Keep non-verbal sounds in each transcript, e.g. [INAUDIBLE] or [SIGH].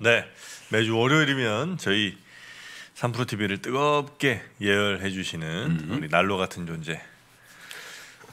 네, 매주 월요일이면 저희 삼프로 TV를 뜨겁게 예열해 주시는 음. 우리 난로 같은 존재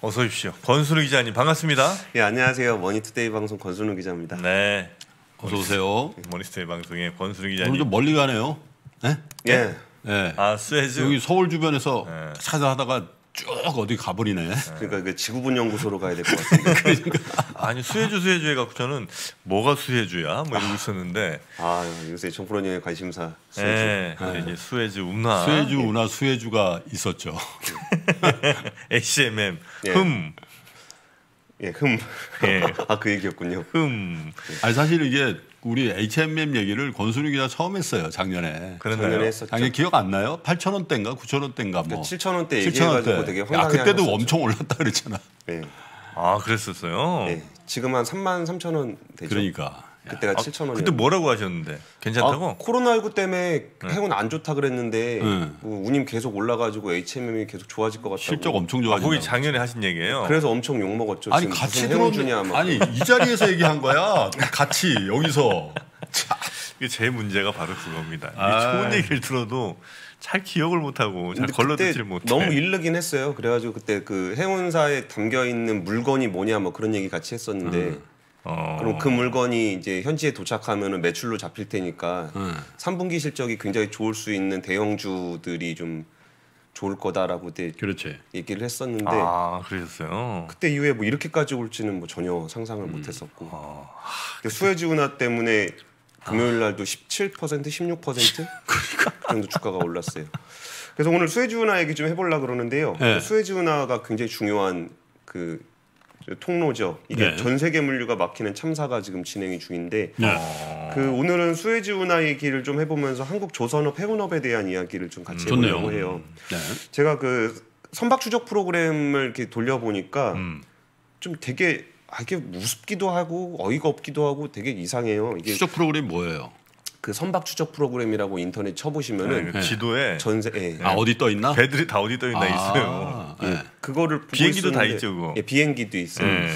어서 오십시오. 권순우 기자님 반갑습니다. 예, 안녕하세요. 머니투데이 방송 권순우 기자입니다. 네. 어서 오세요. 머니투데이 방송의 권순우 기자님. 오늘 좀 멀리 가네요. 네? 예. 예. 아, 스웨즈. 여기 서울 주변에서 예. 찾하다가 쭉 어디 가버리네. 그러니까 그 지구본 연구소로 가야 될 것 [LAUGHS] 같은데. 그러니까. 아니 수혜주 수혜주에 갖고 저는 뭐가 수혜주야 뭐 이러고 아. 있었는데. 아 요새 정프로님의 관심사 수혜주. 네, 아. 이제 수혜주 운하. 수혜주 운하 예. 수혜주가 있었죠. HMM [LAUGHS] 예. 흠. 예 흠. 예. [LAUGHS] 아그 얘기였군요. 흠. 아니 사실 이게 우리 HMM 얘기를 권순희 기자 처음 했어요 작년에. 그랬나요? 작년 기억 안 나요? 8천 원대인가 9천 원대인가 뭐. 7천 그러니까 원대 얘기해가지고 되게 황당해. 아 그때도 하셨죠. 엄청 올랐다 그랬잖아. 네. 아 그랬었어요. 네. 지금 한 3만 3천 원 되죠. 그러니까. 그때가 아, 7천 원. 그때 뭐라고 하셨는데 괜찮다고? 아, 코로나19 때문에 네. 해운 안 좋다 그랬는데 네. 뭐 운임 계속 올라가지고 HMM이 계속 좋아질 것같다 실적 엄청 좋아진 아, 거기 작년에 하신 얘기예요. 그래서 엄청 욕 먹었죠. 아니 같이 들어주냐 막. 아니 이 자리에서 얘기한 거야. 같이 여기서. [LAUGHS] 이게 제 문제가 바로 그겁니다. 아. 좋은 얘기를 들어도 잘 기억을 못하고 잘 걸러듣질 못해. 너무 일르긴 했어요. 그래가지고 그때 그 해운사에 담겨 있는 물건이 뭐냐 뭐 그런 얘기 같이 했었는데. 음. 어. 그럼 그 물건이 이제 현지에 도착하면 매출로 잡힐 테니까 음. 3분기 실적이 굉장히 좋을 수 있는 대형주들이 좀 좋을 거다라고 그때 렇지 얘기를 했었는데 아그러어요 그때 이후에 뭐 이렇게까지 올지는 뭐 전혀 상상을 음. 못했었고 아. 수혜지 운하 때문에 아. 금요일 날도 17% 16% [LAUGHS] 그러니까. 정도 주가가 올랐어요. 그래서 오늘 수혜지 운하 얘기 좀 해보려 그러는데요. 네. 수혜지 운하가 굉장히 중요한 그 통로 죠 이게 네. 전 세계 물류가 막히는 참사가 지금 진행이 중인데 네. 그 오늘은 수에즈 운하 얘기를 좀 해보면서 한국 조선업 해운업에 대한 이야기를 좀 같이 음, 해보려고 해요. 음. 네. 제가 그 선박 추적 프로그램을 이렇게 돌려보니까 음. 좀 되게 아, 이게 무섭기도 하고 어이가 없기도 하고 되게 이상해요. 이게 추적 프로그램 뭐예요? 그 선박 추적 프로그램이라고 인터넷 쳐보시면은 네, 그 지도에 전세 예. 네. 아 어디 떠 있나? 배들이 다 어디 떠 있나 아, 있어요. 예. 예 그거를 비행기도 다 있죠. 그거. 예, 비행기도 있어요. 예.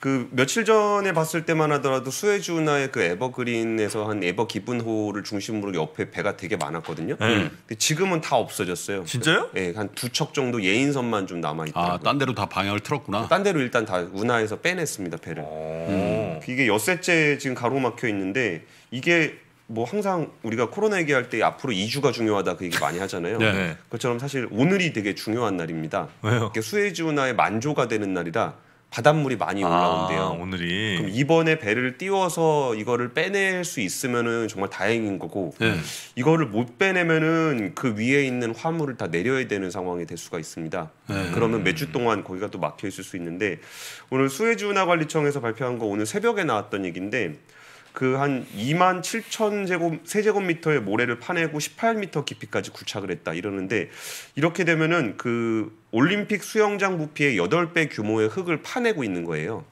그 며칠 전에 봤을 때만 하더라도 수에즈운하의그 에버그린에서 한 에버 기분호를 중심으로 옆에 배가 되게 많았거든요. 네. 근데 지금은 다 없어졌어요. 진짜요? 예, 네, 한두 척 정도 예인선만 좀 남아 있더라고요. 아, 딴 데로 다 방향을 틀었구나. 딴 데로 일단 다 운하에서 빼냈습니다, 배를. 어. 음. 이게 여섯째 지금 가로막혀 있는데 이게 뭐 항상 우리가 코로나 얘기할 때 앞으로 2주가 중요하다 그 얘기 많이 하잖아요. 네. 네. 그처럼 사실 오늘이 되게 중요한 날입니다. 왜요? 수에즈 운하의 만조가 되는 날이라 바닷물이 많이 아, 올라온대요. 아, 오늘이. 그럼 이번에 배를 띄워서 이거를 빼낼 수 있으면은 정말 다행인 거고 네. 이거를 못 빼내면은 그 위에 있는 화물을 다 내려야 되는 상황이 될 수가 있습니다. 네. 그러면 몇 주 동안 거기가 또 막혀 있을 수 있는데 오늘 수에즈 운하 관리청에서 발표한 거 오늘 새벽에 나왔던 얘기인데 그한 2만 7천 제곱 세제곱미터의 모래를 파내고 18미터 깊이까지 굴착을 했다 이러는데 이렇게 되면은 그 올림픽 수영장 부피의 8배 규모의 흙을 파내고 있는 거예요.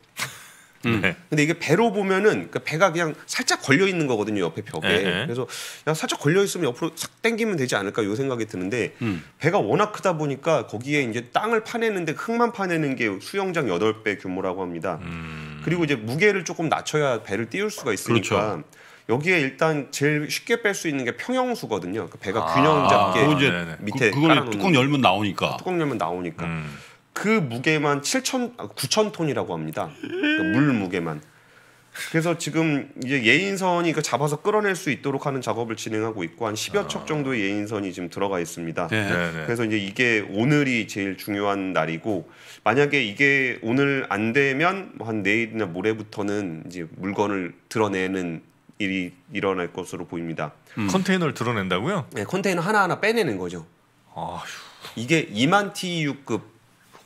음. 네. 근데 이게 배로 보면은 그 배가 그냥 살짝 걸려 있는 거거든요 옆에 벽에. 에헤. 네, 네. 그래서 야 살짝 걸려 있으면 옆으로 싹 당기면 되지 않을까 요 생각이 드는데 음. 배가 워낙 크다 보니까 거기에 이제 땅을 파내는데 흙만 파내는 게 수영장 여덟 배 규모라고 합니다. 음. 그리고 이제 무게를 조금 낮춰야 배를 띄울 수가 있으니까 그렇죠. 여기에 일단 제일 쉽게 뺄 수 있는 게 평형수거든요. 그 배가 아, 균형 잡게 아, 밑에 그, 그걸 뚜껑 열면 나오니까. 뚜껑 열면 나오니까. 음. 그 무게만 7천 9천 아, 톤이라고 합니다. 그러니까 물 무게만. 그래서 지금 이제 예인선이 그 잡아서 끌어낼 수 있도록 하는 작업을 진행하고 있고 한 10여 척 아. 정도의 예인선이 지금 들어가 있습니다. 네. 네, 네 그래서 이제 이게 오늘이 제일 중요한 날이고 만약에 이게 오늘 안 되면 뭐한 내일이나 모레부터는 이제 물건을 드러내는 일이 일어날 것으로 보입니다. 음. 컨테이너를 드러낸다고요? 네, 컨테이너 하나하나 빼내는 거죠. 아휴. 이게 2만 TU급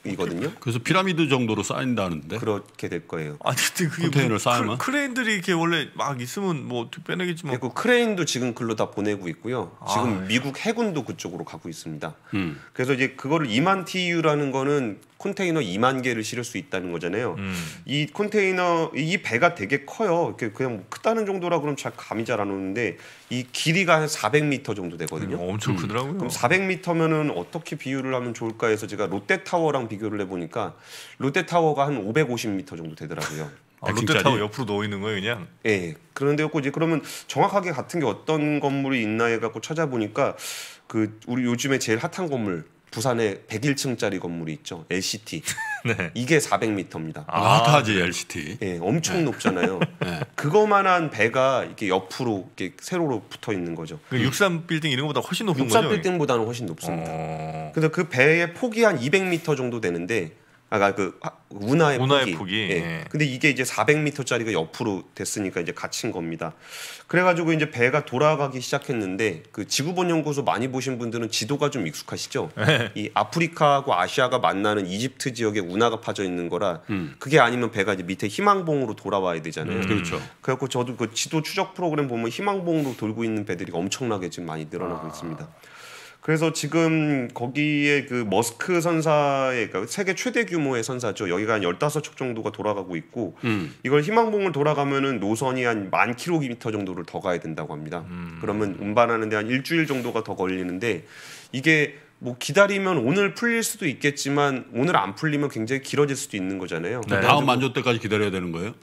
이거든요. 그래서 피라미드 정도로 쌓인다는데 그렇게 될 거예요. 아니 근데 그게 뭐 컨테이너를 쌓으면 크, 크레인들이 이게 렇 원래 막 있으면 뭐 어떻게 빼내겠지만 뭐. 그 크레인도 지금 글로 다 보내고 있고요. 지금 아. 미국 해군도 그쪽으로 가고 있습니다. 음. 그래서 이제 그거를 2만 TU라는 거는 컨테이너 2만 개를 실을 수 있다는 거잖아요. 음. 이 컨테이너 이 배가 되게 커요. 그냥 크다는 정도라 그럼 잘 감이 잘 안 오는데 이 길이가 한 400m 정도 되거든요. 음, 엄청 음. 크더라고요. 그럼 400m면은 어떻게 비유를 하면 좋을까 해서 제가 롯데타워랑 비교를 해보니까 롯데타워가 한 550m 정도 되더라고요. [LAUGHS] 아, 아, 롯데타워 옆으로 놓여 있는 거예요, 그냥. 예. 네, 그런데 이제 그러면 정확하게 같은 게 어떤 건물이 있나 해갖고 찾아보니까 그 우리 요즘에 제일 핫한 건물 부산에 101층짜리 건물이 있죠. LCT. [LAUGHS] 네. 이게 400m입니다. 아, 아 다지 LCT. 예, 엄청 네. 높잖아요. [LAUGHS] 네. 그거만한 배가 이렇게 옆으로 이렇게 세로로 붙어 있는 거죠. 그63 빌딩 이런 것보다 훨씬 높은 63 거죠. 63 빌딩보다는 훨씬 높습니다. 어... 근데 그 배의 폭이 한 200m 정도 되는데 아까 그 운하의, 운하의 폭이. 폭이. 예. 예. 근데 이게 이제 400m짜리가 옆으로 됐으니까 이제 갇힌 겁니다. 그래가지고 이제 배가 돌아가기 시작했는데 그 지구본 연구소 많이 보신 분들은 지도가 좀 익숙하시죠? 예. 이 아프리카하고 아시아가 만나는 이집트 지역에 운하가 파져 있는 거라 음. 그게 아니면 배가 이제 밑에 희망봉으로 돌아와야 되잖아요. 음. 그렇죠. 그래갖고 저도 그 지도 추적 프로그램 보면 희망봉으로 돌고 있는 배들이 엄청나게 지금 많이 늘어나고 아. 있습니다. 그래서 지금 거기에 그 머스크 선사의 그러니까 세계 최대 규모의 선사죠. 여기가 한 열다섯 척 정도가 돌아가고 있고 음. 이걸 희망봉을 돌아가면은 노선이 한 만 킬로미터 정도를 더 가야 된다고 합니다. 음. 그러면 운반하는 데 한 일주일 정도가 더 걸리는데 이게 뭐 기다리면 오늘 풀릴 수도 있겠지만 오늘 안 풀리면 굉장히 길어질 수도 있는 거잖아요. 네. 다음 만조 때까지 기다려야 되는 거예요?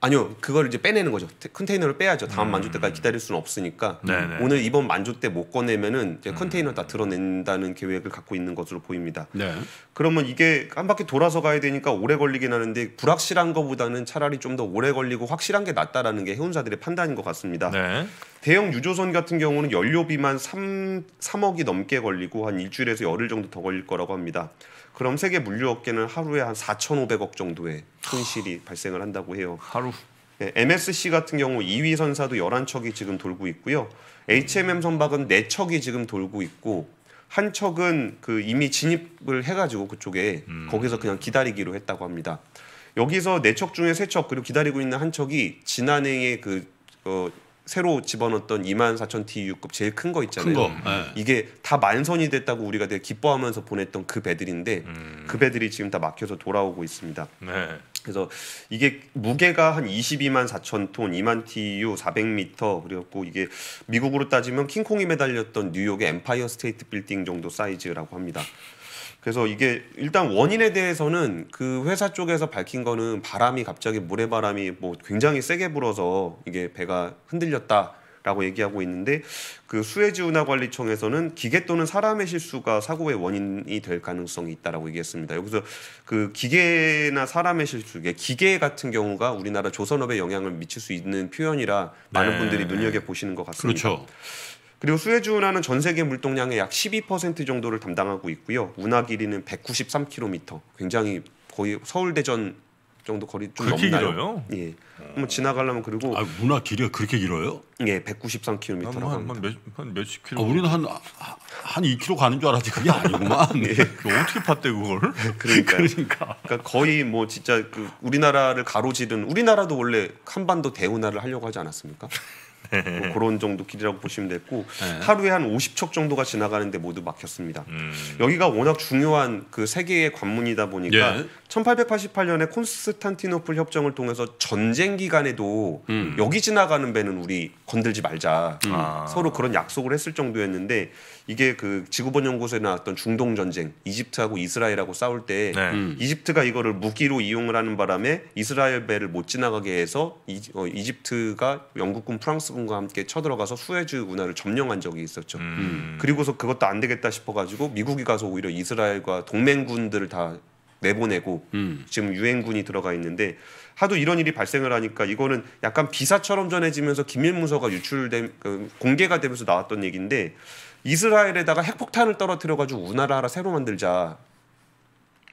아니요, 그걸 이제 빼내는 거죠. 컨테이너를 빼야죠. 다음 음. 만조 때까지 기다릴 수는 없으니까 네네. 오늘 이번 만조 때 못 꺼내면은 이제 음. 컨테이너 다 드러낸다는 계획을 갖고 있는 것으로 보입니다. 네. 그러면 이게 한 바퀴 돌아서 가야 되니까 오래 걸리긴 하는데 불확실한 것보다는 차라리 좀 더 오래 걸리고 확실한 게 낫다라는 게 해운사들의 판단인 것 같습니다. 네. 대형 유조선 같은 경우는 연료비만 3, 3억이 넘게 걸리고 한 일주일에서 열흘 정도 더 걸릴 거라고 합니다. 그럼 세계 물류 업계는 하루에 한 4,500억 정도의 손실이 발생을 한다고 해요. 하루. 네, 예, MSC 같은 경우 2위 선사도 11척이 지금 돌고 있고요. HMM 선박은 4척이 지금 돌고 있고 한 척은 그 이미 진입을 해가지고 그쪽에 음. 거기서 그냥 기다리기로 했다고 합니다. 여기서 네척 중에 세척 그리고 기다리고 있는 한 척이 지난해에 그 어, 새로 집어넣었던 24,000TU급 제일 큰 거 있잖아요. 큰 거, 음. 네. 이게 다 만선이 됐다고 우리가 되게 기뻐하면서 보냈던 그 배들인데 그 음. 그 배들이 지금 다 막혀서 돌아오고 있습니다. 네. 그래서 이게 무게가 한 22만 4천 톤, 2만 TU, 400m 그리고 이게 미국으로 따지면 킹콩이 매달렸던 뉴욕의 엠파이어 스테이트 빌딩 정도 사이즈라고 합니다. 그래서 이게 일단 원인에 대해서는 그 회사 쪽에서 밝힌 거는 바람이 갑자기 모래바람이 뭐 굉장히 세게 불어서 이게 배가 흔들렸다. 라고 얘기하고 있는데 그 수에즈 운하관리청에서는 기계 또는 사람의 실수가 사고의 원인이 될 가능성이 있다라고 얘기했습니다. 여기서 그 기계나 사람의 실수, 기계 같은 경우가 우리나라 조선업에 영향을 미칠 수 있는 표현이라 많은 네. 분들이 눈여겨 보시는 것 같습니다. 그렇죠. 그리고 수에즈운하는 전 세계 물동량의 약 12% 정도를 담당하고 있고요. 운하 길이는 193km. 굉장히 거의 서울 대전 정도 거리 좀 그렇게 넘나요? 길어요? 예. 한번 지나가려면 그리고 아, 문화 길이가 그렇게 길어요? 예, 193km라고 합니다. 한몇한 몇십 아, 우리는 한한 2km 가는 줄 알았지 그게 아니구만. [LAUGHS] 예. 어떻게 팠대 그걸? [LAUGHS] 그러니까. [LAUGHS] 그러니까. 그러니까 거의 뭐 진짜 그 우리나라를 가로지른 우리나라도 원래 한반도 대운하를 하려고 하지 않았습니까? 뭐 [LAUGHS] 그런 정도 길이라고 보시면 됐고 네. 하루에 한 50척 정도가 지나가는데 모두 막혔습니다. 음. 여기가 워낙 중요한 그 세계의 관문이다 보니까 예. 1888년에 콘스탄티노플 협정을 통해서 전쟁 기간에도 음. 여기 지나가는 배는 우리 건들지 말자 음. 아. 아. 서로 그런 약속을 했을 정도였는데 이게 그 지구본 연구소에 나왔던 중동 전쟁 이집트하고 이스라엘하고 싸울 때 네. 음. 이집트가 이거를 무기로 이용을 하는 바람에 이스라엘 배를 못 지나가게 해서 이, 어, 이집트가 영국군 프랑스군과 함께 쳐들어가서 수에즈 운하를 점령한 적이 있었죠. 음. 그리고서 그것도 안 되겠다 싶어가지고 미국이 가서 오히려 이스라엘과 동맹군들을 다 내보내고 음. 지금 유엔군이 들어가 있는데 하도 이런 일이 발생을 하니까 이거는 약간 비사처럼 전해지면서 기밀 문서가 유출된 그 공개가 되면서 나왔던 얘기인데 이스라엘에다가 핵폭탄을 떨어뜨려 가지고 우나라 하나 새로 만들자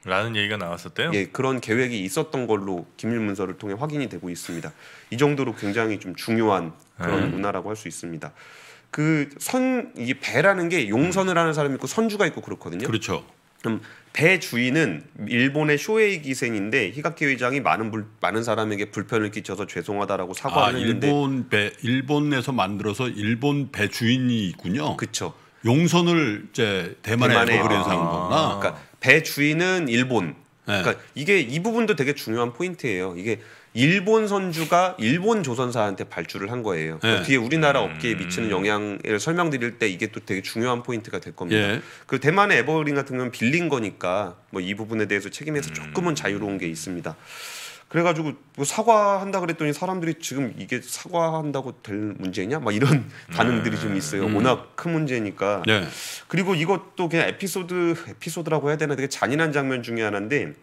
라는 얘기가 나왔었대요. 예, 그런 계획이 있었던 걸로 기밀 문서를 통해 확인이 되고 있습니다. 이 정도로 굉장히 좀 중요한 그런 음. 네. 문화라고 할 수 있습니다. 그 선 이 배라는 게 용선을 하는 사람이 있고 선주가 있고 그렇거든요. 그렇죠. 그럼 배 주인은 일본의 쇼헤이 기생인데 히가키 회장이 많은 불, 많은 사람에게 불편을 끼쳐서 죄송하다라고 사과를 아, 했는데 일본 배 일본에서 만들어서 일본 배 주인이 있군요. 그렇죠. 용선을 이제 대만에 버그린서 한 거나. 그러니까 배 주인은 일본. 네. 그러니까 이게 이 부분도 되게 중요한 포인트예요. 이게 일본 선주가 일본 조선사한테 발주를 한 거예요. 예. 네. 뒤에 우리나라 음. 업계에 미치는 영향을 설명드릴 때 이게 또 되게 중요한 포인트가 될 겁니다. 예. 그 대만의 에버린 같은 경우는 빌린 거니까 뭐 이 부분에 대해서 책임에서 음. 조금은 자유로운 게 있습니다. 그래가지고 뭐 사과한다 그랬더니 사람들이 지금 이게 사과한다고 될 문제냐 막 이런 [LAUGHS] 반응들이 좀 음. 있어요. 음. 워낙 큰 문제니까. 네. 그리고 이것도 그냥 에피소드 에피소드라고 해야 되나 되게 잔인한 장면 중에 하나인데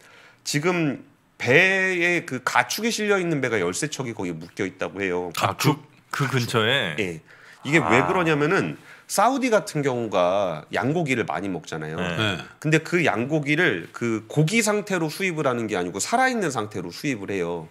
지금 배에 그 가축이 실려 있는 배가 열세 척이 거기 묶여 있다고 해요. 가축 아, 그, 그, 근처에. 예. 이게 아. 왜 그러냐면은 사우디 같은 경우가 양고기를 많이 먹잖아요. 네. 네. 근데 그 양고기를 그 고기 상태로 수입을 하는 게 아니고 살아있는 상태로 수입을 해요.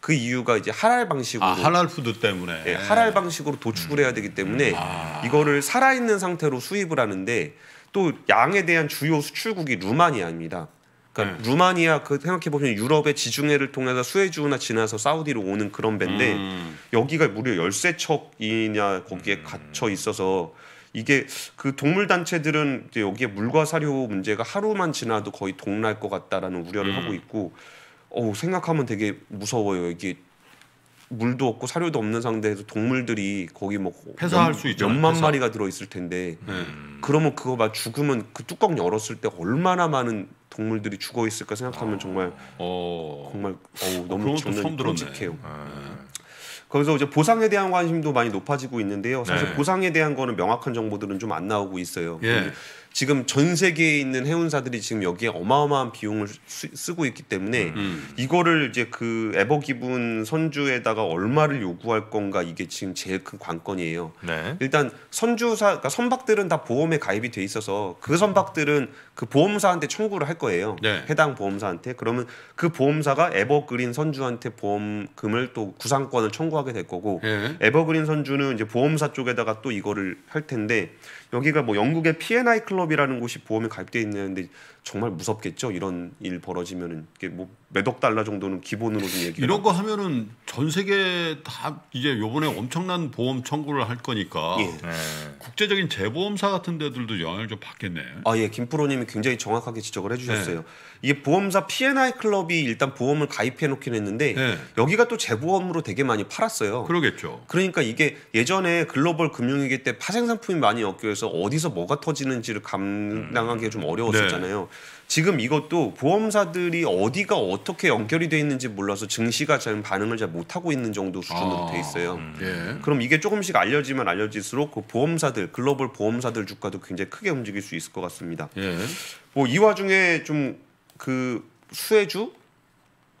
그 이유가 이제 하랄 방식으로 아, 하랄 푸드 때문에 예, 하랄 방식으로 도축을 해야 되기 때문에 음. 아. 이거를 살아있는 상태로 수입을 하는데 또 양에 대한 주요 수출국이 루마니아입니다. 그러니까 네. 루마니아 그 생각해 보면 유럽의 지중해를 통해서 수에즈나 지나서 사우디로 오는 그런 배인데 음. 여기가 무려 열세 척이냐 거기에 음. 갇혀 있어서 이게 그 동물 단체들은 이제 여기에 물과 사료 문제가 하루만 지나도 거의 동날 것 같다라는 우려를 음. 하고 있고 어 생각하면 되게 무서워요 이게 물도 없고 사료도 없는 상태에서 동물들이 거기 뭐 폐사할 몇, 수 있죠. 몇만 마리가 들어 있을 텐데 네. 그러면 그거 막 죽으면 그 뚜껑 열었을 때 얼마나 많은 동물들이 죽어 있을까 생각하면 아. 정말 어. 정말 어, 어우, 어, 너무 저는 끔찍해요. 네. 예. 거기서 이제 보상에 대한 관심도 많이 높아지고 있는데요. 사실 네. 보상에 대한 거는 명확한 정보들은 좀 안 나오고 있어요. 예. 지금 전 세계에 있는 해운사들이 지금 여기에 어마어마한 비용을 쓰, 쓰고 있기 때문에 음. 음. 이거를 이제 그 에버 기분 선주에다가 얼마를 요구할 건가 이게 지금 제일 큰 관건이에요. 네. 일단 선주사 그러니까 선박들은 다 보험에 가입이 돼 있어서 그 선박들은 그 보험사한테 청구를 할 거예요. 네. 해당 보험사한테 그러면 그 보험사가 에버그린 선주한테 보험금을 또 구상권을 청구하게 될 거고 네. 에버그린 선주는 이제 보험사 쪽에다가 또 이거를 할 텐데 여기가 뭐 영국의 P&I 클럽이라는 곳이 보험에 가입돼 있는데 정말 무섭겠죠. 이런 일 벌어지면은 이게 뭐 몇억 달러 정도는 기본으로 좀 얘기. 이런 거 하면은 전 세계 다 이제 요번에 엄청난 보험 청구를 할 거니까 예. 네. 국제적인 재보험사 같은 데들도 영향을 좀 받겠네. 아 예, 김프로님이 굉장히 정확하게 지적을 해주셨어요. 네. 이게 보험사 P&I 클럽이 일단 보험을 가입해 놓긴 했는데 네. 여기가 또 재보험으로 되게 많이 팔았어요. 그러겠죠. 그러니까 이게 예전에 글로벌 금융위기 때 파생 상품이 많이 엮여서 어디서 뭐가 터지는지를 감당하기 음. 좀 어려웠었잖아요. 네. 지금 이것도 보험사들이 어디가 어떻게 연결이 돼 있는지 몰라서 증시가 지금 반응을 잘 못하고 있는 정도 수준으로 아, 돼 있어요. 음. 예. 그럼 이게 조금씩 알려지면 알려질수록 그 보험사들 글로벌 보험사들 주가도 굉장히 크게 움직일 수 있을 것 같습니다. 예. 뭐이 와중에 좀 그 수혜주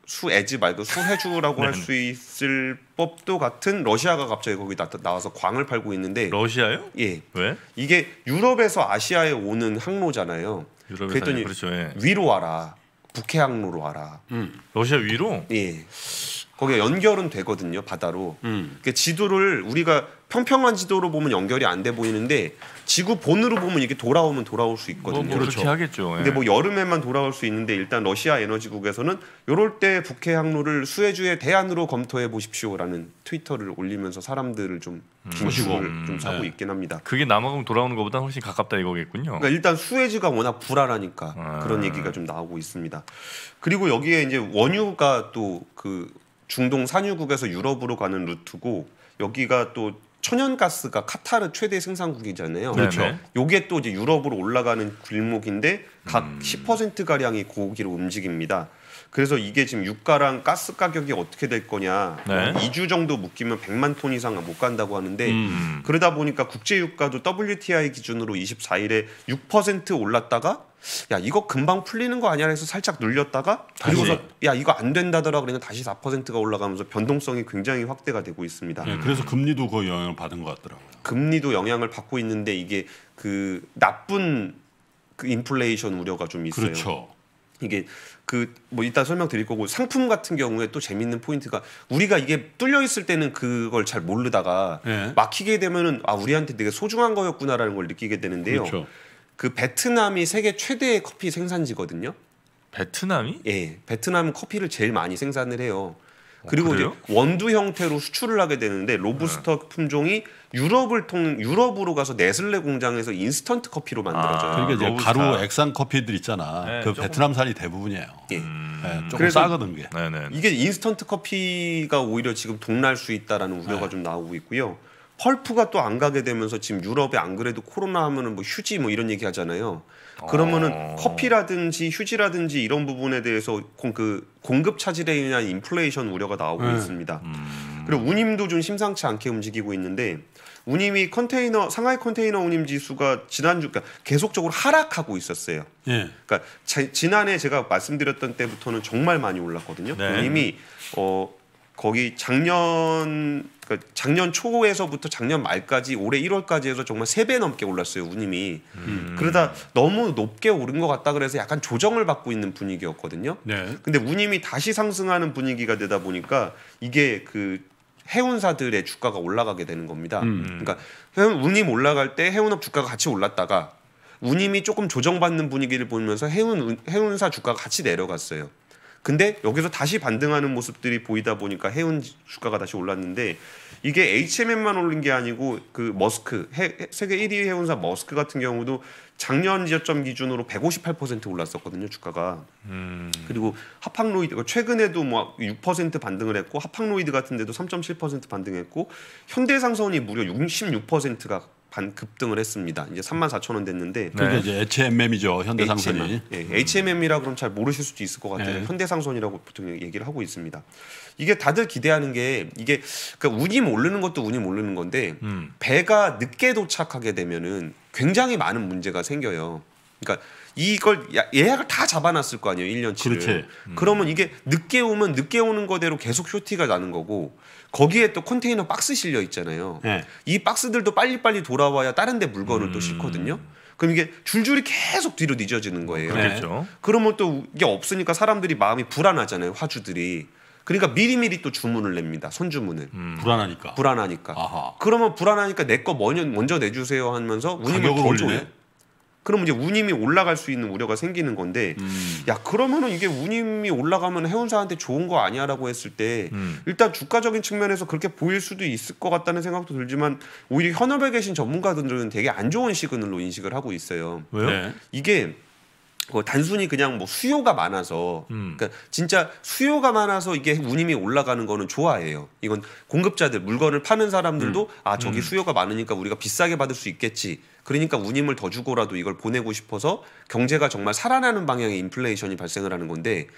수애지 말고 수해주라고 [LAUGHS] 네. 할수 있을 법도 같은 러시아가 갑자기 거기 나, 나와서 광을 팔고 있는데 러시아요? 예. 왜? 이게 유럽에서 아시아에 오는 항로잖아요. 그랬더니 그렇죠, 예. 위로 와라. 북해항로로 와라. 음. 러시아 위로? 예. 거기에 연결은 되거든요 바다로. 음. 그 지도를 우리가 평평한 지도로 보면 연결이 안 돼 보이는데 지구 본으로 보면 이게 돌아오면 돌아올 수 뭐, 뭐 있거든요. 뭐, 그렇죠. 하겠죠. 근데 뭐 예. 여름에만 돌아올 수 있는데 일단 러시아 에너지국에서는 요럴 때 북해 항로를 수혜주의 대안으로 검토해 보십시오라는 트위터를 올리면서 사람들을 좀 중심을 음. 음, 좀 사고 네. 있긴 합니다. 그게 남아공 돌아오는 것보다 훨씬 가깝다 이거겠군요. 그러니까 일단 수혜주가 워낙 불안하니까 아. 그런 얘기가 좀 나오고 있습니다. 그리고 여기에 이제 원유가 또 그 중동 산유국에서 유럽으로 가는 루트고 여기가 또 천연가스가 카타르 최대 생산국이잖아요. 네, 그렇죠. 네. 요게 또 이제 유럽으로 올라가는 길목인데 각 음. 10%가량이 고기로 움직입니다. 그래서 이게 지금 유가랑 가스 가격이 어떻게 될 거냐 네. 2주 정도 묶이면 100만 톤 이상 못 간다고 하는데 음. 그러다 보니까 국제 유가도 WTI 기준으로 24일에 6% 올랐다가 야 이거 금방 풀리는 거 아니야 해서 살짝 눌렸다가 그리고서 야 이거 안 된다더라 그러니까 다시 4%가 올라가면서 변동성이 굉장히 확대가 되고 있습니다. 네, 그래서 금리도 그 영향을 받은 것 같더라고요. 금리도 영향을 받고 있는데 이게 그 나쁜 그 인플레이션 우려가 좀 있어요. 그렇죠. 이게 그 뭐 이따 설명드릴 거고 상품 같은 경우에 또 재밌는 포인트가 우리가 이게 뚫려 있을 때는 그걸 잘 모르다가 네. 막히게 되면은 아 우리한테 되게 소중한 거였구나라는 걸 느끼게 되는데요. 그렇죠. 그 베트남이 세계 최대의 커피 생산지거든요. 베트남이? 예, 베트남 커피를 제일 많이 생산을 해요. 어, 그리고 그래요? 이제 원두 형태로 수출을 하게 되는데 로부스터 네. 품종이 유럽을 통 유럽으로 가서 네슬레 공장에서 인스턴트 커피로 만들어져요. 아, 그러니까 이제 로부스타. 가루 액상 커피들 있잖아. 네, 그 조금. 베트남산이 대부분이에요. 예. 네, 음. 조금 싸거든 그게. 네네. 네, 네. 이게 인스턴트 커피가 오히려 지금 동날 수 있다라는 우려가 좀 나오고 있고요. 펄프가 또 안 가게 되면서 지금 유럽에 안 그래도 코로나 하면은 뭐 휴지 뭐 이런 얘기 하잖아요. 그러면은 어... 커피라든지 휴지라든지 이런 부분에 대해서 공, 그 공급 차질에 의한 인플레이션 우려가 나오고 음. 있습니다. 음... 그리고 운임도 좀 심상치 않게 움직이고 있는데 운임이 컨테이너 상하이 컨테이너 운임 지수가 지난주 그러니까 계속적으로 하락하고 있었어요. 예. 그러니까 자, 지난해 제가 말씀드렸던 때부터는 정말 많이 올랐거든요. 네. 운임이 어 거기 작년 그러니까 작년 초에서부터 작년 말까지 올해 1월까지 해서 정말 3배 넘게 올랐어요 운임이 음. 그러다 너무 높게 오른 것 같다 그래서 약간 조정을 받고 있는 분위기였거든요 네. 근데 운임이 다시 상승하는 분위기가 되다 보니까 이게 그 해운사들의 주가가 올라가게 되는 겁니다 음. 그러니까 운임 올라갈 때 해운업 주가가 같이 올랐다가 운임이 조금 조정받는 분위기를 보면서 해운 해운사 주가가 같이 내려갔어요 근데 여기서 다시 반등하는 모습들이 보이다 보니까 해운 주가가 다시 올랐는데 이게 HMM만 올린 게 아니고 그 머스크 해, 세계 1위 해운사 머스크 같은 경우도 작년 지점 기준으로 158% 올랐었거든요 주가가 음. 그리고 하팡로이드 그러니까 최근에도 뭐6% 반등을 했고 하팡로이드 같은 데도 3.7% 반등했고 현대상선이 무려 66%가 반 급등을 했습니다. 이제 3만 4천 원 됐는데 그게 네. 이제 HMM이죠 현대상선이. 예, 음. HMM. 네, HMM이라 그럼 잘 모르실 수도 있을 것 같아요. 네. 현대상선이라고 보통 얘기를 하고 있습니다. 이게 다들 기대하는 게 이게 그러니까 운이 모르는 것도 운이 모르는 건데 음. 배가 늦게 도착하게 되면은 굉장히 많은 문제가 생겨요. 그러니까 이걸 예약을 다 잡아놨을 거 아니에요 1년치를. 음. 그러면 이게 늦게 오면 늦게 오는 거대로 계속 쇼티가 나는 거고 거기에 또 컨테이너 박스 실려 있잖아요. 네. 이 박스들도 빨리빨리 돌아와야 다른 데 물건을 음. 또 싣거든요. 그럼 이게 줄줄이 계속 뒤로 늦어지는 거예요. 그렇죠. 그러면 또 이게 없으니까 사람들이 마음이 불안하잖아요. 화주들이. 그러니까 미리미리 또 주문을 냅니다. 손주문을 음, 불안하니까. 불안하니까. 아하. 그러면 불안하니까 내 거 먼저, 내주세요 하면서 운임을 더 올리네. 줘요. 그러면 이제 운임이 올라갈 수 있는 우려가 생기는 건데 음. 야 그러면은 이게 운임이 올라가면 해운사한테 좋은 거 아니야라고 했을 때 음. 일단 주가적인 측면에서 그렇게 보일 수도 있을 것 같다는 생각도 들지만 오히려 현업에 계신 전문가들은 되게 안 좋은 시그널로 인식을 하고 있어요. 왜요? 네. 이게 그 단순히 그냥 뭐 수요가 많아서 음. 그러니까 진짜 수요가 많아서 이게 운임이 올라가는 거는 좋아해요. 이건 공급자들 물건을 파는 사람들도 음. 아 저기 음. 수요가 많으니까 우리가 비싸게 받을 수 있겠지. 그러니까 운임을 더 주고라도 이걸 보내고 싶어서 경제가 정말 살아나는 방향의 인플레이션이 발생을 하는 건데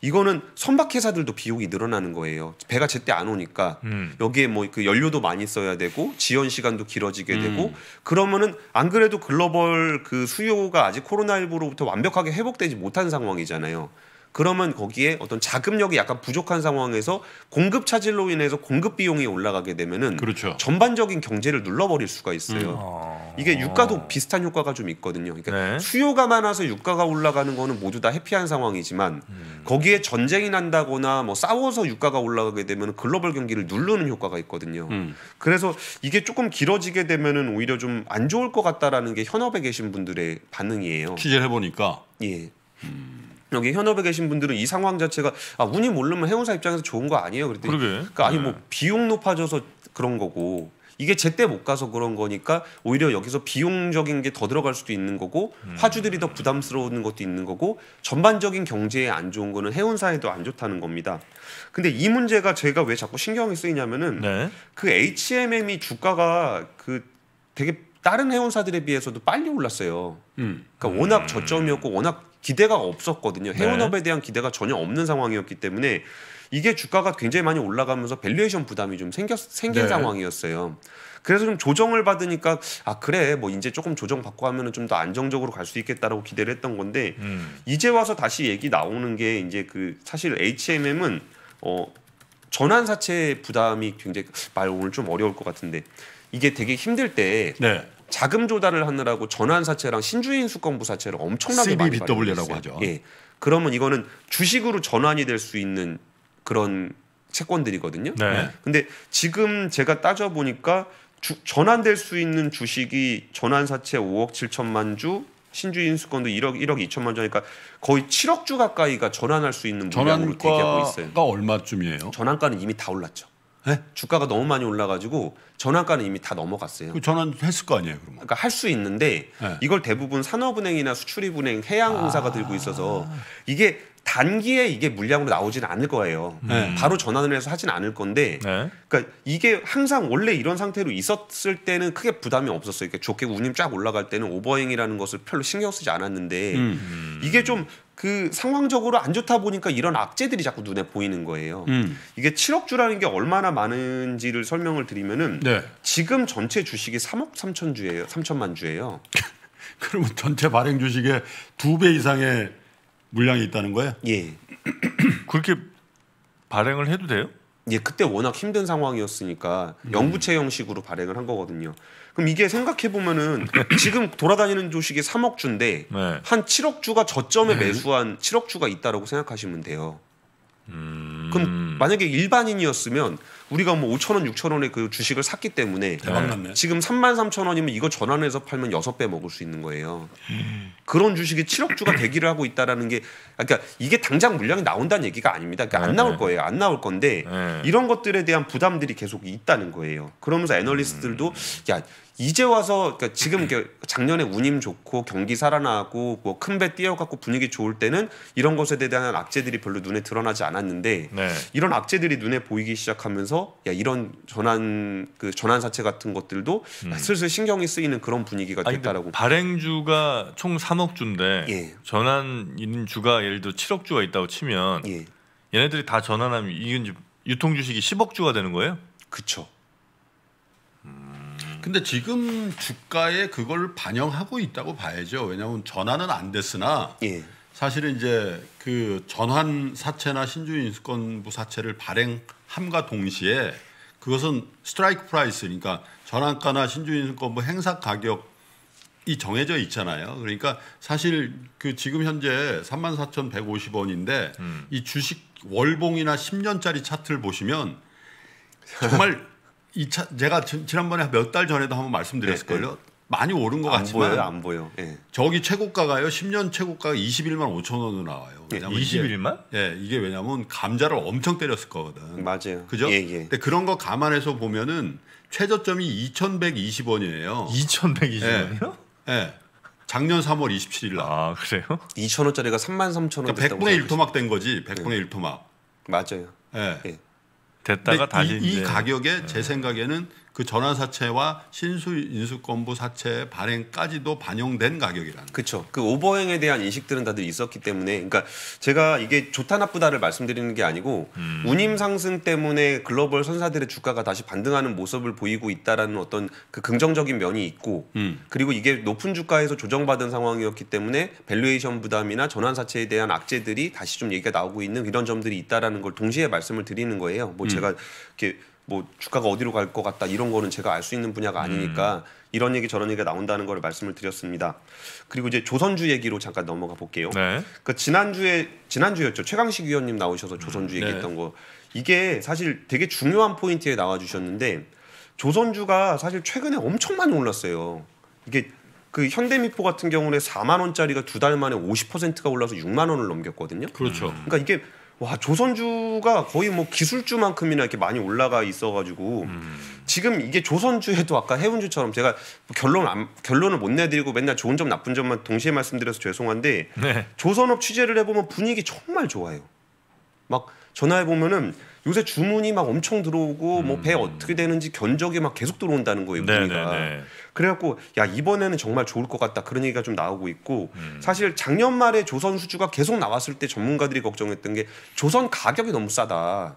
이거는 선박회사들도 비용이 늘어나는 거예요. 배가 제때 안 오니까 음. 여기에 뭐 그 연료도 많이 써야 되고 지연 시간도 길어지게 음. 되고 그러면은 안 그래도 글로벌 그 수요가 아직 코로나19로부터 완벽하게 회복되지 못한 상황이잖아요. 그러면 거기에 어떤 자금력이 약간 부족한 상황에서 공급 차질로 인해서 공급 비용이 올라가게 되면은 그렇죠. 전반적인 경제를 눌러버릴 수가 있어요. 음. 아. 이게 유가도 비슷한 효과가 좀 있거든요. 그러니까 네. 수요가 많아서 유가가 올라가는 거는 모두 다 해피한 상황이지만 음. 거기에 전쟁이 난다거나 뭐 싸워서 유가가 올라가게 되면 글로벌 경기를 누르는 효과가 있거든요. 음. 그래서 이게 조금 길어지게 되면은 오히려 좀 안 좋을 것 같다라는 게 현업에 계신 분들의 반응이에요. 취재 해보니까. 예. 음. 여기 현업에 계신 분들은 이 상황 자체가 아, 운이 모르면 해운사 입장에서 좋은 거 아니에요. 그랬더니 그러니까 아니 뭐 네. 비용 높아져서 그런 거고 이게 제때 못 가서 그런 거니까 오히려 여기서 비용적인 게 더 들어갈 수도 있는 거고 음. 화주들이 더 부담스러운 것도 있는 거고 전반적인 경제에 안 좋은 거는 해운사에도 안 좋다는 겁니다. 근데 이 문제가 제가 왜 자꾸 신경이 쓰이냐면은 네. 그 HMM이 주가가 그 되게 다른 해운사들에 비해서도 빨리 올랐어요. 음. 그러니까 워낙 음. 저점이었고 워낙 기대가 없었거든요. 해운업에 네. 대한 기대가 전혀 없는 상황이었기 때문에 이게 주가가 굉장히 많이 올라가면서 밸류에이션 부담이 좀 생겼 생긴 네. 상황이었어요. 그래서 좀 조정을 받으니까 아 그래 뭐 이제 조금 조정 받고 하면은 좀더 안정적으로 갈 수 있겠다라고 기대를 했던 건데 음. 이제 와서 다시 얘기 나오는 게 이제 그 사실 HMM은 어 전환 사채 부담이 굉장히 말 오늘 좀 어려울 것 같은데 이게 되게 힘들 때 네. 자금 조달을 하느라고 전환사채랑 신주인 수권부 사채를 엄청나게 CBBW라고 많이 발행했어요. 하죠. 예. 그러면 이거는 주식으로 전환이 될 수 있는 그런 채권들이거든요. 네. 예. 근데 지금 제가 따져 보니까 전환될 수 있는 주식이 전환사채 5억 7천만 주, 신주인수권도 1억 1억 2천만 주니까 거의 7억 주 가까이가 전환할 수 있는 물량으로 대기하고 있어요. 전환가가 얼마쯤이에요? 전환가는 이미 다 올랐죠. 네? 주가가 너무 많이 올라가지고 전환가는 이미 다 넘어갔어요. 그 전환했을 거 아니에요, 그러면? 그러니까 할 수 있는데 네. 이걸 대부분 산업은행이나 수출입은행, 해양공사가 아 들고 있어서 이게 단기에 이게 물량으로 나오지는 않을 거예요. 네. 바로 전환을 해서 하진 않을 건데, 네. 그러니까 이게 항상 원래 이런 상태로 있었을 때는 크게 부담이 없었어요. 이렇게 좋게 운임 쫙 올라갈 때는 오버행이라는 것을 별로 신경 쓰지 않았는데 음. 이게 좀그 상황적으로 안 좋다 보니까 이런 악재들이 자꾸 눈에 보이는 거예요. 음. 이게 7억 주라는 게 얼마나 많은지를 설명을 드리면은 네. 지금 전체 주식이 3억 3천 주예요. 3천만 주예요. [LAUGHS] 그러면 전체 발행 주식의 두 배 이상의 물량이 있다는 거예요? 예. 그렇게 발행을 해도 돼요? 예, 그때 워낙 힘든 상황이었으니까 음. 영부채 형식으로 발행을 한 거거든요. 그럼 이게 생각해 보면은 [LAUGHS] 지금 돌아다니는 조식이 3억 주인데 네. 한 7억 주가 저점에 네. 매수한 7억 주가 있다라고 생각하시면 돼요. 음... 그럼 만약에 일반인이었으면 우리가 뭐 5천 원, 6천 원의 그 주식을 샀기 때문에 대박났네. 지금 3만 3천 원이면 이거 전환해서 팔면 6배 먹을 수 있는 거예요. 음. 그런 주식이 7억 주가 대기를 하고 있다라는 게 그러니까 이게 당장 물량이 나온다는 얘기가 아닙니다. 그러니까 네, 안 나올 네. 거예요. 안 나올 건데 네. 이런 것들에 대한 부담들이 계속 있다는 거예요. 그러면서 애널리스트들도 음. 야 이제 와서 그러니까 지금 작년에 운임 좋고 경기 살아나고 뭐큰배 뛰어갖고 분위기 좋을 때는 이런 것에 대한 악재들이 별로 눈에 드러나지 않았는데 네. 이런 악재들이 눈에 보이기 시작하면서 야 이런 전환 그 전환 사채 같은 것들도 음. 슬슬 신경이 쓰이는 그런 분위기가 아니, 됐다라고. 발행주가 총 3억 주인데 예. 전환 있는 주가 예를 들어 7억 주가 있다고 치면 예. 얘네들이 다 전환하면 이건 유통 주식이 10억 주가 되는 거예요? 그쵸. 음... 근데 지금 주가에 그걸 반영하고 있다고 봐야죠. 왜냐하면 전환은 안 됐으나 예. 사실은 이제 그 전환 사채나 신주인수권부 사채를 발행 함과 동시에 그것은 스트라이크 프라이스 그러니까 전환가나 신주인증권 뭐 행사 가격이 정해져 있잖아요. 그러니까 사실 그 지금 현재 34,150원인데 음. 이 주식 월봉이나 10년짜리 차트를 보시면 정말 이 차, 제가 지난번에 몇 달 전에도 한번 말씀드렸을걸요. 네, 네. 많이 오른 것안 같지만 보여요, 안 보여. 예. 저기 최고가가요. 10년 최고가가 21만 5천 원으로 나와요. 예, 왜냐면 21만? 이게, 예, 이게 왜냐면 감자를 엄청 때렸을 거거든. 맞아요. 그죠? 예, 예. 근데 그런 거 감안해서 보면은 최저점이 2,120원이에요. 2,120원이요? 예. 예. 작년 3월 27일 날. 아, 그래요? 2,000원짜리가 33,000원 그러니까 100분의 1토막 된 거지. 100분의 1토막. 맞아요. 예. 예. 됐다가 다시 이, 이 가격에 예. 제 생각에는 그 전환 사채와 신수 인수권부 사채 발행까지도 반영된 가격이라는. 그렇죠. 그 오버행에 대한 인식들은 다들 있었기 때문에, 그러니까 제가 이게 좋다 나쁘다를 말씀드리는 게 아니고 음. 운임 상승 때문에 글로벌 선사들의 주가가 다시 반등하는 모습을 보이고 있다라는 어떤 그 긍정적인 면이 있고, 음. 그리고 이게 높은 주가에서 조정받은 상황이었기 때문에 밸류에이션 부담이나 전환 사채에 대한 악재들이 다시 좀 얘기가 나오고 있는 이런 점들이 있다라는 걸 동시에 말씀을 드리는 거예요. 뭐 음. 제가 이렇게. 뭐 주가가 어디로 갈 것 같다 이런 거는 제가 알 수 있는 분야가 아니니까 음. 이런 얘기 저런 얘기가 나온다는 걸 말씀을 드렸습니다. 그리고 이제 조선주 얘기로 잠깐 넘어가 볼게요. 네. 그 지난주에 지난주였죠 최강식 위원님 나오셔서 조선주 음, 네. 얘기했던 네. 거 이게 사실 되게 중요한 포인트에 나와 주셨는데 조선주가 사실 최근에 엄청 많이 올랐어요. 이게 그 현대미포 같은 경우는 4만 원짜리가 두 달 만에 50%가 올라서 6만 원을 넘겼거든요. 그렇죠. 그러니까 이게 와 조선주가 거의 뭐 기술주만큼이나 이렇게 많이 올라가 있어가지고 음. 지금 이게 조선주에도 아까 해운주처럼 제가 결론 안, 결론을 못 내드리고 맨날 좋은 점 나쁜 점만 동시에 말씀드려서 죄송한데 네. 조선업 취재를 해보면 분위기 정말 좋아요. 막 전화해 보면은 요새 주문이 막 엄청 들어오고 뭐 음. 뭐배 어떻게 되는지 견적이 막 계속 들어온다는 거예요 분위니까 네, 네, 네. 그래갖고 야 이번에는 정말 좋을 것 같다 그런 얘기가 좀 나오고 있고 음. 사실 작년 말에 조선 수주가 계속 나왔을 때 전문가들이 걱정했던 게 조선 가격이 너무 싸다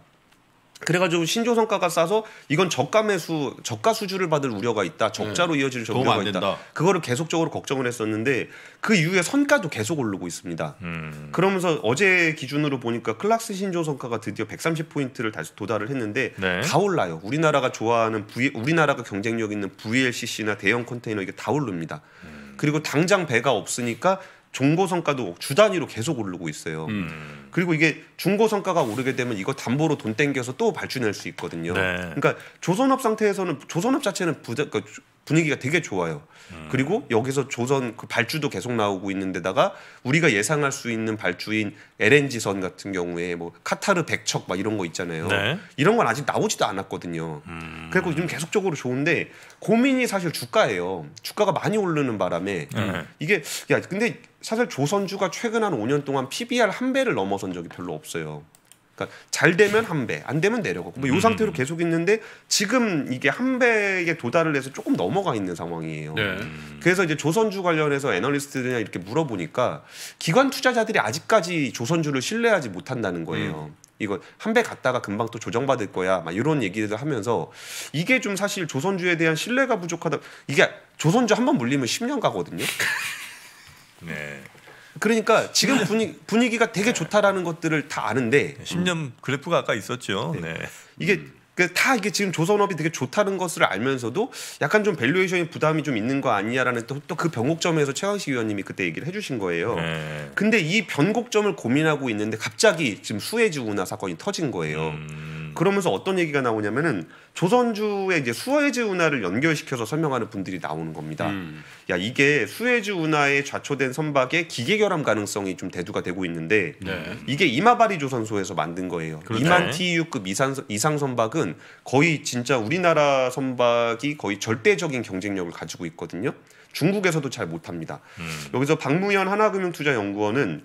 그래가지고 신조성과가 싸서 이건 저가 매수, 저가 수주를 받을 우려가 있다. 적자로 네. 이어질 우려가 있다. 그거를 계속적으로 걱정을 했었는데 그 이후에 선가도 계속 오르고 있습니다. 음. 그러면서 어제 기준으로 보니까 클락스 신조성과가 드디어 130포인트를 다시 도달을 했는데 네. 다 올라요. 우리나라가 좋아하는 v, 우리나라가 경쟁력 있는 VLCC나 대형 컨테이너 이게 다 오릅니다. 음. 그리고 당장 배가 없으니까 중고 성가도 주 단위로 계속 오르고 있어요. 음. 그리고 이게 중고 성가가 오르게 되면 이거 담보로 돈 땡겨서 또 발주낼 수 있거든요. 네. 그러니까 조선업 상태에서는 조선업 자체는 부자 그러니까 분위기가 되게 좋아요. 음. 그리고 여기서 조선 그 발주도 계속 나오고 있는데다가 우리가 예상할 수 있는 발주인 LNG선 같은 경우에 뭐 카타르 백척 막 이런 거 있잖아요. 네. 이런 건 아직 나오지도 않았거든요. 음. 그리고 지금 계속적으로 좋은데 고민이 사실 주가예요. 주가가 많이 오르는 바람에 음. 이게 야 근데 사실 조선주가 최근 한 5년 동안 PBR 한 배를 넘어선 적이 별로 없어요. 그러니까 잘 되면 한 배, 안 되면 내려가고 뭐이 음. 상태로 계속 있는데 지금 이게 한 배에 도달을 해서 조금 넘어가 있는 상황이에요. 네. 그래서 이제 조선주 관련해서 애널리스트들이나 이렇게 물어보니까 기관 투자자들이 아직까지 조선주를 신뢰하지 못한다는 거예요. 음. 이거 한 배 갔다가 금방 또 조정받을 거야 막 이런 얘기를 하면서 이게 좀 사실 조선주에 대한 신뢰가 부족하다 이게 조선주 한번 물리면 10년 가거든요. [LAUGHS] 네. 그러니까 지금 분위, 기가 되게 좋다라는 것들을 다 아는데 10년 그래프가 아까 있었죠. 네. 네. 이게 그다 이게 지금 조선업이 되게 좋다는 것을 알면서도 약간 좀 밸류에이션이 부담이 좀 있는 거 아니냐라는 또 그 변곡점에서 최강식 위원님이 그때 얘기를 해주신 거예요. 네. 근데 이 변곡점을 고민하고 있는데 갑자기 지금 수혜즈 운하 사건이 터진 거예요. 음. 그러면서 어떤 얘기가 나오냐면은 조선주의 이제 수에즈 운하를 연결시켜서 설명하는 분들이 나오는 겁니다. 음. 야 이게 수에즈 운하에 좌초된 선박의 기계 결함 가능성이 좀 대두가 되고 있는데 네. 이게 이마바리 조선소에서 만든 거예요. 그러네. 2만 TEU급 이상, 이상 선박은 거의 진짜 우리나라 선박이 거의 절대적인 경쟁력을 가지고 있거든요. 중국에서도 잘 못합니다. 음. 여기서 박무현 하나금융투자연구원은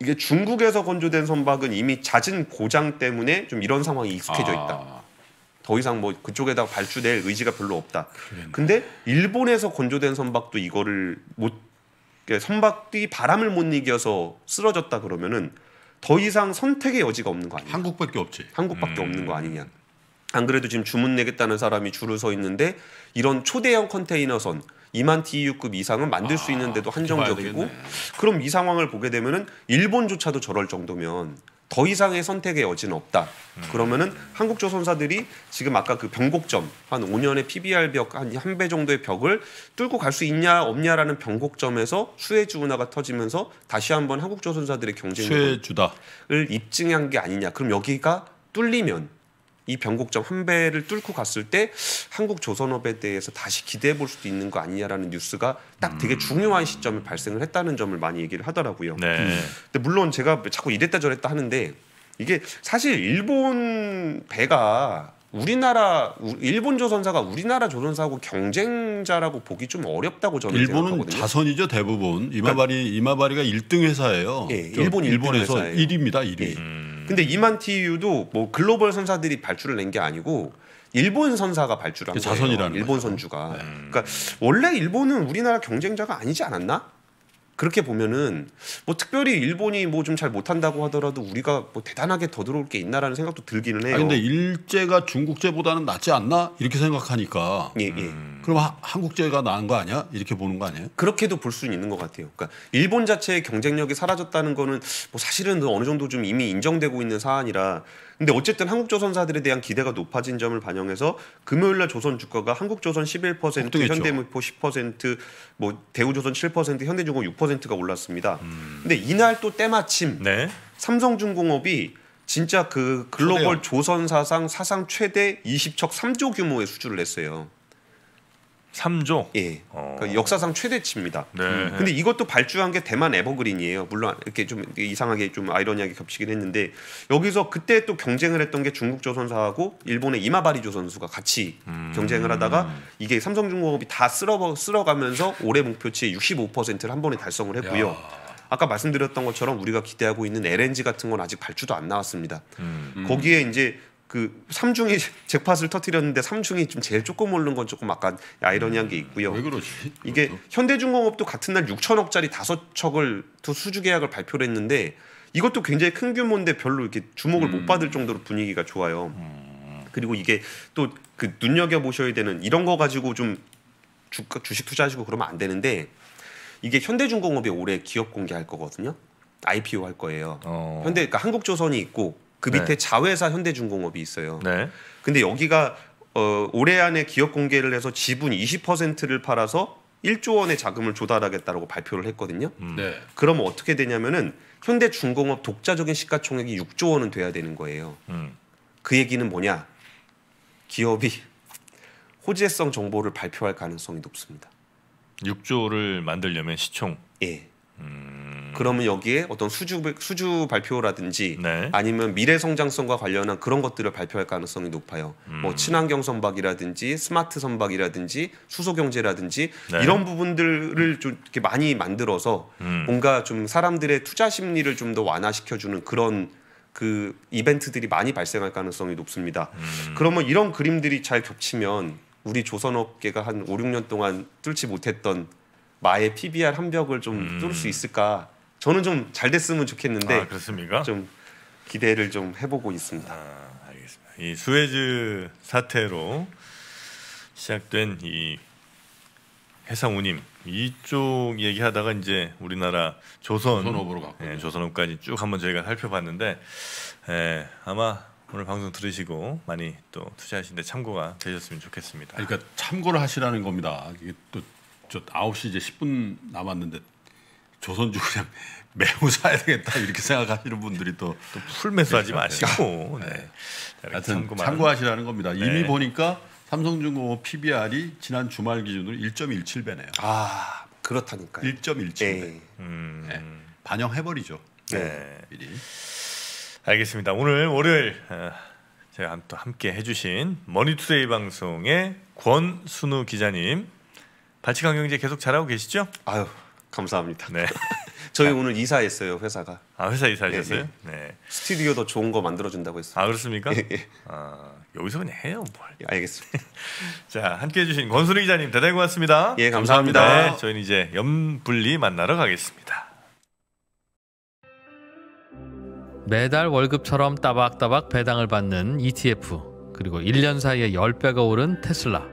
이게 중국에서 건조된 선박은 이미 잦은 고장 때문에 좀 이런 상황이 익숙해져 아. 있다. 아. 더 이상 뭐 그쪽에다가 발주될 의지가 별로 없다. 그랬네. 근데 일본에서 건조된 선박도 이거를 못 선박이 바람을 못 이겨서 쓰러졌다 그러면은 더 이상 선택의 여지가 없는 거 아니냐? 한국밖에 없지. 한국밖에 음. 없는 거 음. 아니냐? 안 그래도 지금 주문 내겠다는 사람이 줄을 서 있는데 이런 초대형 컨테이너선 2만 TEU급 이상은 만들 수 아, 있는데도 한정적이고 그럼 이 상황을 보게 되면은 일본조차도 저럴 정도면 더 이상의 선택의 여지는 없다. 음. 그러면은 한국 조선사들이 지금 아까 그 변곡점 한 5년의 PBR 벽한 한 배 정도의 벽을 뚫고 갈 수 있냐 없냐라는 변곡점에서 수혜주 운화가 터지면서 다시 한번 한국 조선사들의 경쟁력을 입증한 게 아니냐. 그럼 여기가 뚫리면 이 변곡점 한 배를 뚫고 갔을 때 한국 조선업에 대해서 다시 기대해 볼 수도 있는 거 아니냐라는 뉴스가 딱 되게 음. 중요한 시점에 발생을 했다는 점을 많이 얘기를 하더라고요. 네. 근데 물론 제가 자꾸 이랬다 저랬다 하는데 이게 사실 일본 배가 우리나라 일본 조선사가 우리나라 조선사하고 경쟁자라고 보기 좀 어렵다고 저는 일본은 생각하거든요. 자선이죠 대부분 그러니까 이마바리 그러니까, 이마바리가 1등 회사예요. 예, 일본 일본 회사예요. 1위입니다 1위. 예. 음. 근데 이만 TU도 뭐 글로벌 선사들이 발주를 낸 게 아니고 일본 선사가 발주를 한 거예요. 자선이라는 일본 거죠. 선주가. 음. 그러니까 원래 일본은 우리나라 경쟁자가 아니지 않았나? 그렇게 보면은 뭐 특별히 일본이 뭐 좀 잘 못한다고 하더라도 우리가 뭐 대단하게 더 들어올 게 있나라는 생각도 들기는 해요. 아 근데 일제가 중국제보다는 낫지 않나 이렇게 생각하니까. 예, 예. 음. 그럼 하, 한국제가 나은 거 아니야? 이렇게 보는 거 아니에요? 그렇게도 볼 수는 있는 것 같아요. 그러니까 일본 자체의 경쟁력이 사라졌다는 거는 뭐 사실은 뭐 어느 정도 좀 이미 인정되고 있는 사안이라. 근데 어쨌든 한국 조선사들에 대한 기대가 높아진 점을 반영해서 금요일 날 조선 주가가 한국 조선 11%, 현대미포 10%, 뭐 대우조선 7%, 현대중공 6% 6.9%가 올랐습니다. 음. 근데 이날 또 때마침 네. 삼성중공업이 진짜 그 글로벌 초네요. 조선 사상 사상 최대 20척 3조 규모의 수주를 했어요 3조. 예. 어. 그러니까 역사상 최대치입니다. 네. 음. 근데 이것도 발주한 게 대만 에버그린이에요. 물론 이렇게 좀 이상하게 좀 아이러니하게 겹치긴 했는데 여기서 그때 또 경쟁을 했던 게 중국 조선사하고 일본의 이마바리 조선수가 같이 음. 경쟁을 하다가 이게 삼성중공업이 다 쓸어 쓸어가면서 올해 목표치의 65%를 한 번에 달성을 했고요. 야. 아까 말씀드렸던 것처럼 우리가 기대하고 있는 LNG 같은 건 아직 발주도 안 나왔습니다. 음. 거기에 이제 그 삼중이 [LAUGHS] 잭팟을 터뜨렸는데 삼중이 좀 제일 조금 오른 건 조금 약간 아이러니한 게 있고요. 왜 그러지? 이게 현대중공업도 같은 날 6천억짜리 다섯 척을 두 수주 계약을 발표를 했는데 이것도 굉장히 큰 규모인데 별로 이렇게 주목을 음. 못 받을 정도로 분위기가 좋아요. 음. 그리고 이게 또 그 눈여겨 보셔야 되는 이런 거 가지고 좀주 주식 투자하시고 그러면 안 되는데 이게 현대중공업이 올해 기업 공개할 거거든요. IPO 할 거예요. 어. 현대 그러니까 한국조선이 있고 그 밑에 네. 자회사 현대중공업이 있어요. 네. 근데 여기가 어, 올해 안에 기업 공개를 해서 지분 20%를 팔아서 1조 원의 자금을 조달하겠다고 발표를 했거든요. 음. 네. 그러면 어떻게 되냐면은 현대중공업 독자적인 시가총액이 6조 원은 돼야 되는 거예요. 음. 그 얘기는 뭐냐? 기업이 [LAUGHS] 호재성 정보를 발표할 가능성이 높습니다. 6조를 만들려면 시총. 예. 음. 그러면 여기에 어떤 수주 수주 발표라든지 네. 아니면 미래 성장성과 관련한 그런 것들을 발표할 가능성이 높아요. 뭐 음... 뭐 친환경 선박이라든지 스마트 선박이라든지 수소 경제라든지 네. 이런 부분들을 좀 이렇게 많이 만들어서 음... 뭔가 좀 사람들의 투자 심리를 좀 더 완화시켜 주는 그런 그 이벤트들이 많이 발생할 가능성이 높습니다. 음. 그러면 이런 그림들이 잘 겹치면 우리 조선업계가 한 5, 6년 동안 뚫지 못했던 마의 PBR 한 벽을 좀 음. 뚫을 수 있을까? 저는 좀 잘 됐으면 좋겠는데 아, 그렇습니까? 좀 기대를 좀 해보고 있습니다. 아, 알겠습니다. 이 수에즈 사태로 시작된 이 해상우님 이쪽 얘기하다가 이제 우리나라 조선 조선업으로 예, 조선업까지 쭉 한번 저희가 살펴봤는데 예, 아마 오늘 방송 들으시고 많이 또 투자하시는데 참고가 되셨으면 좋겠습니다. 그러니까 참고를 하시라는 겁니다. 이게 또저 9시 이제 10분 남았는데 조선주 그냥 [LAUGHS] 매우 사야 되겠다 이렇게 생각하시는 분들이 또풀 매수하지 마시고 네. 네. 하여튼 참고하시라는 겁니다. 네. 이미 보니까 삼성중공업 PBR이 지난 주말 기준으로 1.17배네요. 아 그렇다니까요. 1.17배. 예. 음. 네. 반영해버리죠. 네. 미리. 알겠습니다. 오늘 월요일 제가 어, 또 함께 해주신 머니투데이 방송의 권순우 기자님 발치강 경제 계속 잘하고 계시죠? 아유 감사합니다. 네. [LAUGHS] 저희 오늘 이사했어요 회사가. 아 회사 이사하셨어요? 예, 예. 네. 스튜디오 더 좋은 거 만들어준다고 했어요. 아 그렇습니까? 예, 예. 아 여기서 그 해요 뭘. 예, 알겠습니다. [LAUGHS] 자 함께해 주신 권순희 기자님 대단히 고맙습니다. 예 감사합니다. 감사합니다. 네, 저희는 이제 염불리 만나러 가겠습니다. 매달 월급처럼 따박따박 배당을 받는 ETF 그리고 1년 사이에 10배가 오른 테슬라.